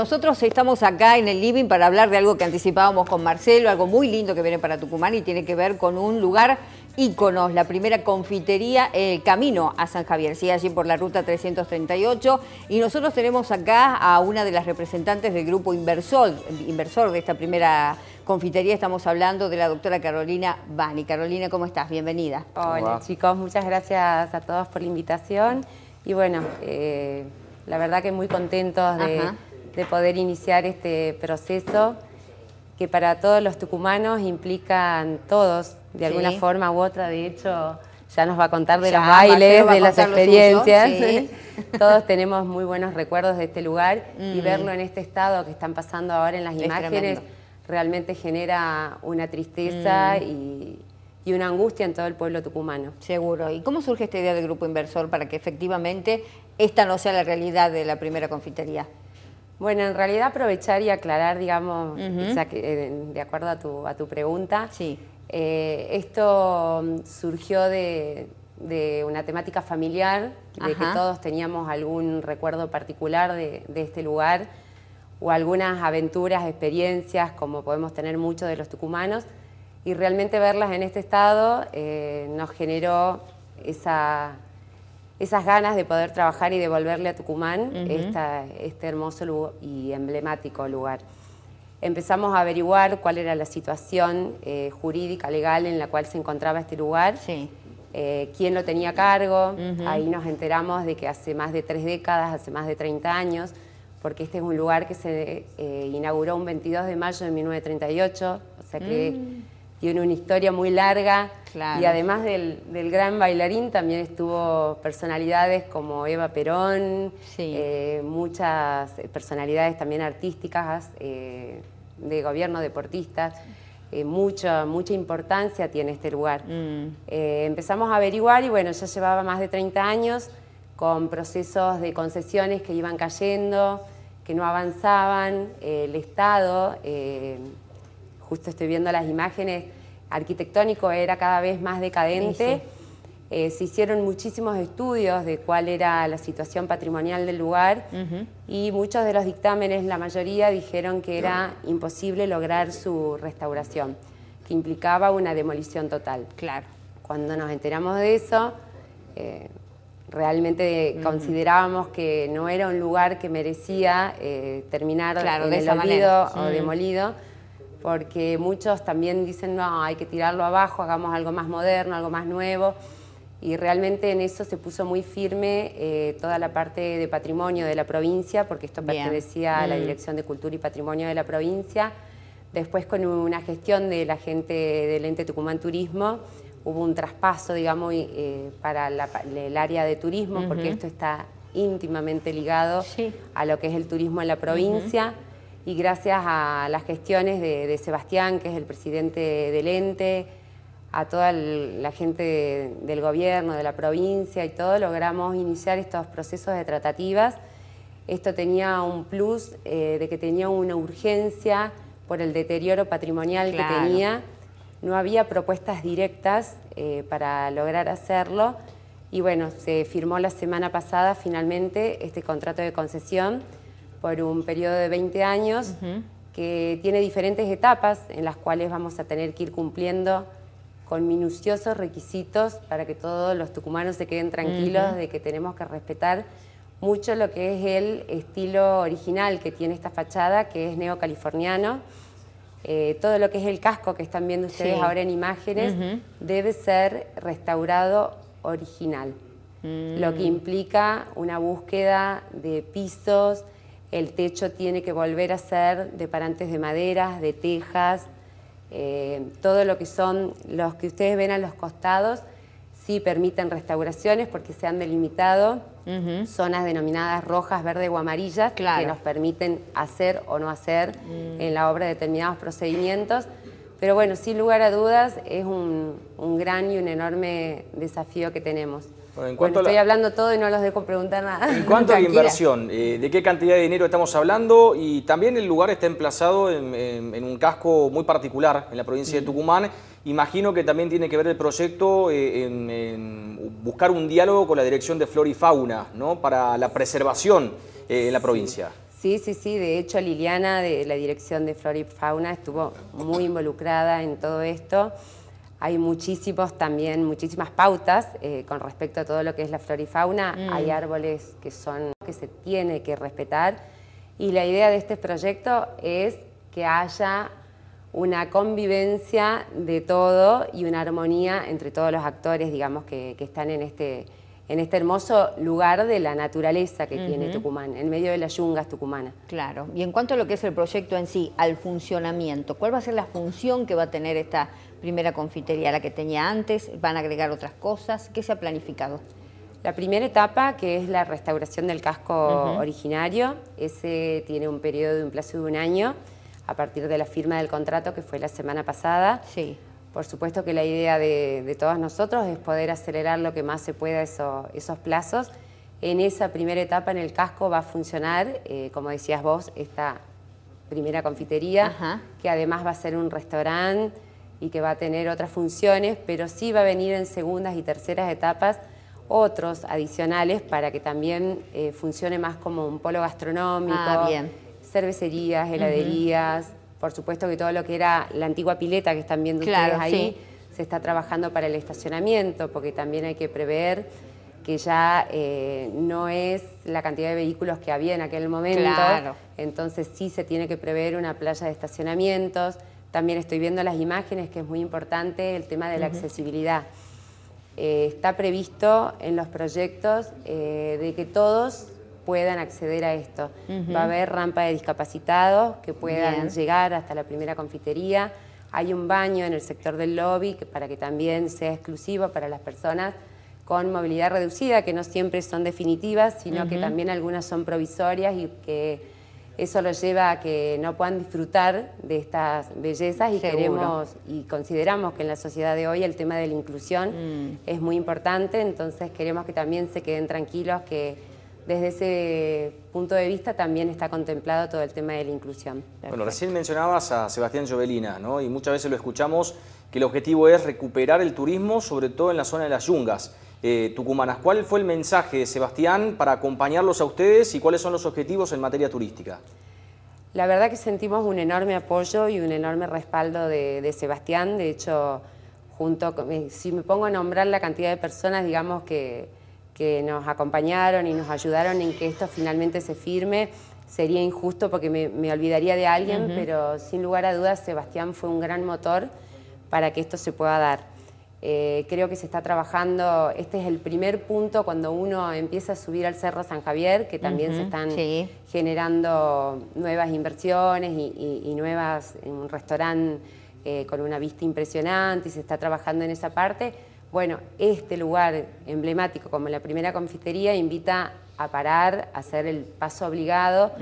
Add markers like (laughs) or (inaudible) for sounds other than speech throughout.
Nosotros estamos acá en el living para hablar de algo que anticipábamos con Marcelo, algo muy lindo que viene para Tucumán y tiene que ver con un lugar íconos, la primera confitería el Camino a San Javier, sí, allí por la ruta 338. Y nosotros tenemos acá a una de las representantes del grupo inversor, inversor de esta primera confitería. Estamos hablando de la doctora Carolina Bani. Carolina, ¿cómo estás? Bienvenida. Hola chicos, muchas gracias a todos por la invitación. Y bueno, eh, la verdad que muy contentos de de poder iniciar este proceso que para todos los tucumanos implican todos, de alguna forma u otra, de hecho, ya nos va a contar de los bailes, de las experiencias. (laughs) Todos tenemos muy buenos recuerdos de este lugar y mm. verlo en este estado que están pasando ahora en las imágenes realmente genera una tristeza mm. y, y una angustia en todo el pueblo tucumano. Seguro. ¿Y cómo surge esta idea del grupo inversor para que efectivamente esta no sea la realidad de la primera confitería? Bueno, en realidad aprovechar y aclarar, digamos, eh, de acuerdo a tu, a tu pregunta. Sí. Eh, esto mm, surgió de, una temática familiar, de que todos teníamos algún recuerdo particular de, este lugar o algunas aventuras, experiencias, como podemos tener muchos de los tucumanos, y realmente verlas en este estado eh, nos generó esa, esas ganas de poder trabajar y devolverle a Tucumán este hermoso y emblemático lugar. Empezamos a averiguar cuál era la situación eh, jurídica, legal en la cual se encontraba este lugar, eh, quién lo tenía a cargo. Ahí nos enteramos de que hace más de tres décadas, hace más de 30 años, porque este es un lugar que se eh, inauguró un 22 de mayo de 1938, o sea que... Mm tiene una historia muy larga. Y además del, gran bailarín también estuvo personalidades como Eva Perón, eh, muchas personalidades también artísticas, eh, de gobierno, deportistas. Eh, mucha, importancia tiene este lugar. Mm. empezamos a averiguar y bueno, ya llevaba más de 30 años con procesos de concesiones que iban cayendo, que no avanzaban, el Estado justo estoy viendo las imágenes, arquitectónico era cada vez más decadente. Eh, se hicieron muchísimos estudios de cuál era la situación patrimonial del lugar y muchos de los dictámenes, la mayoría, dijeron que era imposible lograr su restauración, que implicaba una demolición total. Claro. Cuando nos enteramos de eso, eh, realmente considerábamos que no era un lugar que merecía eh, terminar el o demolido porque muchos también dicen, no, hay que tirarlo abajo, hagamos algo más moderno, algo más nuevo. Y realmente en eso se puso muy firme eh, toda la parte de patrimonio de la provincia, porque esto pertenecía a la mm. Dirección de Cultura y Patrimonio de la provincia. Después con una gestión de la gente del ente Tucumán Turismo, hubo un traspaso, digamos, eh, para el área de turismo, porque esto está íntimamente ligado a lo que es el turismo en la provincia y gracias a las gestiones de, Sebastián, que es el presidente del ente, a toda la gente del gobierno, de la provincia y todo, logramos iniciar estos procesos de tratativas. Esto tenía un plus eh, de que tenía una urgencia por el deterioro patrimonial que tenía. No había propuestas directas eh, para lograr hacerlo. Y bueno, se firmó la semana pasada finalmente este contrato de concesión por un periodo de 20 años que tiene diferentes etapas en las cuales vamos a tener que ir cumpliendo con minuciosos requisitos para que todos los tucumanos se queden tranquilos de que tenemos que respetar mucho lo que es el estilo original que tiene esta fachada, que es neocaliforniano. Eh, todo lo que es el casco que están viendo ustedes ahora en imágenes debe ser restaurado original, lo que mm. implica una búsqueda de pisos, el techo tiene que volver a ser de parantes de maderas, de tejas, eh, todo lo que son los que ustedes ven a los costados, sí permiten restauraciones porque se han delimitado zonas denominadas rojas, verdes o amarillas que nos permiten hacer o no hacer mm. en la obra determinados procedimientos. Pero bueno, sin lugar a dudas, es un gran y un enorme desafío que tenemos estoy hablando todo y no los dejo preguntar nada. En (laughs) cuanto a la inversión, eh, ¿de qué cantidad de dinero estamos hablando? Y también el lugar está emplazado en, un casco muy particular, en la provincia de Tucumán. Imagino que también tiene que ver el proyecto eh, en, buscar un diálogo con la dirección de flora y fauna, ¿no? Para la preservación eh, en la provincia. Sí, sí, sí. De hecho, Liliana, de la dirección de flora y fauna, estuvo muy involucrada en todo esto hay muchísimos también, muchísimas pautas eh, con respecto a todo lo que es la flora y fauna. Mm. Hay árboles que son, que se tiene que respetar. Y la idea de este proyecto es que haya una convivencia de todo y una armonía entre todos los actores, digamos, que, están en este, en este hermoso lugar de la naturaleza que tiene Tucumán, en medio de las yungas tucumanas. Claro. Y en cuanto a lo que es el proyecto en sí, al funcionamiento, ¿cuál va a ser la función que va a tener esta primera confitería, la que tenía antes, van a agregar otras cosas, ¿qué se ha planificado? La primera etapa, que es la restauración del casco originario, ese tiene un periodo de un plazo de un año a partir de la firma del contrato que fue la semana pasada. Sí. Por supuesto que la idea de, todos nosotros es poder acelerar lo que más se pueda esos plazos. En esa primera etapa en el casco va a funcionar, eh, como decías vos, esta primera confitería, que además va a ser un restaurante y que va a tener otras funciones, pero sí va a venir en segundas y terceras etapas otros adicionales para que también eh, funcione más como un polo gastronómico, ah, cervecerías, heladerías, por supuesto que todo lo que era la antigua pileta que están viendo ustedes ahí, se está trabajando para el estacionamiento, porque también hay que prever que ya eh, no es la cantidad de vehículos que había en aquel momento, entonces sí se tiene que prever una playa de estacionamientos, también estoy viendo las imágenes, que es muy importante, el tema de la accesibilidad. Eh, está previsto en los proyectos eh, de que todos puedan acceder a esto. Va a haber rampa de discapacitados que puedan llegar hasta la primera confitería. Hay un baño en el sector del lobby para que también sea exclusivo para las personas con movilidad reducida, que no siempre son definitivas, sino que también algunas son provisorias y que eso los lleva a que no puedan disfrutar de estas bellezas y queremos y consideramos que en la sociedad de hoy el tema de la inclusión mm. es muy importante, entonces queremos que también se queden tranquilos que desde ese punto de vista también está contemplado todo el tema de la inclusión. Bueno, recién mencionabas a Sebastián Jovelina, ¿no? Y muchas veces lo escuchamos que el objetivo es recuperar el turismo, sobre todo en la zona de las yungas. Eh, tucumanas. ¿Cuál fue el mensaje, de Sebastián, para acompañarlos a ustedes y cuáles son los objetivos en materia turística? La verdad que sentimos un enorme apoyo y un enorme respaldo de, Sebastián. De hecho, junto eh, si me pongo a nombrar la cantidad de personas, digamos, que, que, nos acompañaron y nos ayudaron en que esto finalmente se firme, sería injusto porque me, olvidaría de alguien, pero sin lugar a dudas Sebastián fue un gran motor para que esto se pueda dar. Eh, creo que se está trabajando, este es el primer punto cuando uno empieza a subir al Cerro San Javier, que también se están generando nuevas inversiones y, nuevas, en un restaurante eh, con una vista impresionante y se está trabajando en esa parte. Bueno, este lugar emblemático como la primera confitería invita a parar, a hacer el paso obligado,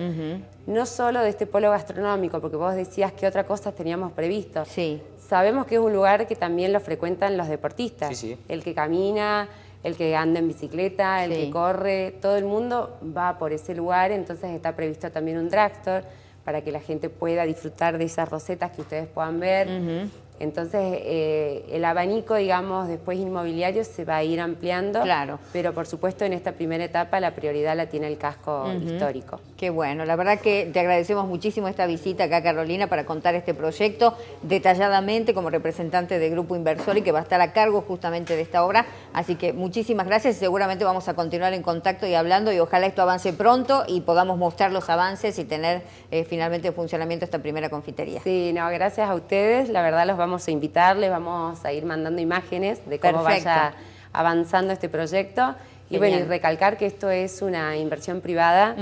no solo de este polo gastronómico, porque vos decías que otra cosa teníamos previsto. Sí. Sabemos que es un lugar que también lo frecuentan los deportistas. El que camina, el que anda en bicicleta, el que corre, todo el mundo va por ese lugar, entonces está previsto también un tractor para que la gente pueda disfrutar de esas rosetas que ustedes puedan ver. Entonces, eh, el abanico, digamos, después inmobiliario se va a ir ampliando. Claro. Pero, por supuesto, en esta primera etapa la prioridad la tiene el casco histórico. Qué bueno. La verdad que te agradecemos muchísimo esta visita acá, Carolina, para contar este proyecto detalladamente como representante de Grupo Inversor y que va a estar a cargo justamente de esta obra. Así que muchísimas gracias seguramente vamos a continuar en contacto y hablando y ojalá esto avance pronto y podamos mostrar los avances y tener eh, finalmente en funcionamiento esta primera confitería. Sí, no, gracias a ustedes. La verdad los vamos vamos a invitarles, vamos a ir mandando imágenes de cómo vaya avanzando este proyecto. Y bueno, recalcar que esto es una inversión privada,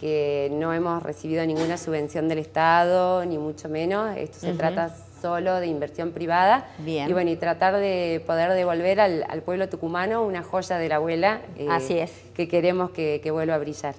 que no hemos recibido ninguna subvención del Estado, ni mucho menos. Esto se trata solo de inversión privada. Bien. Y bueno, y tratar de poder devolver al, pueblo tucumano una joya de la abuela. Eh, que queremos que vuelva a brillar.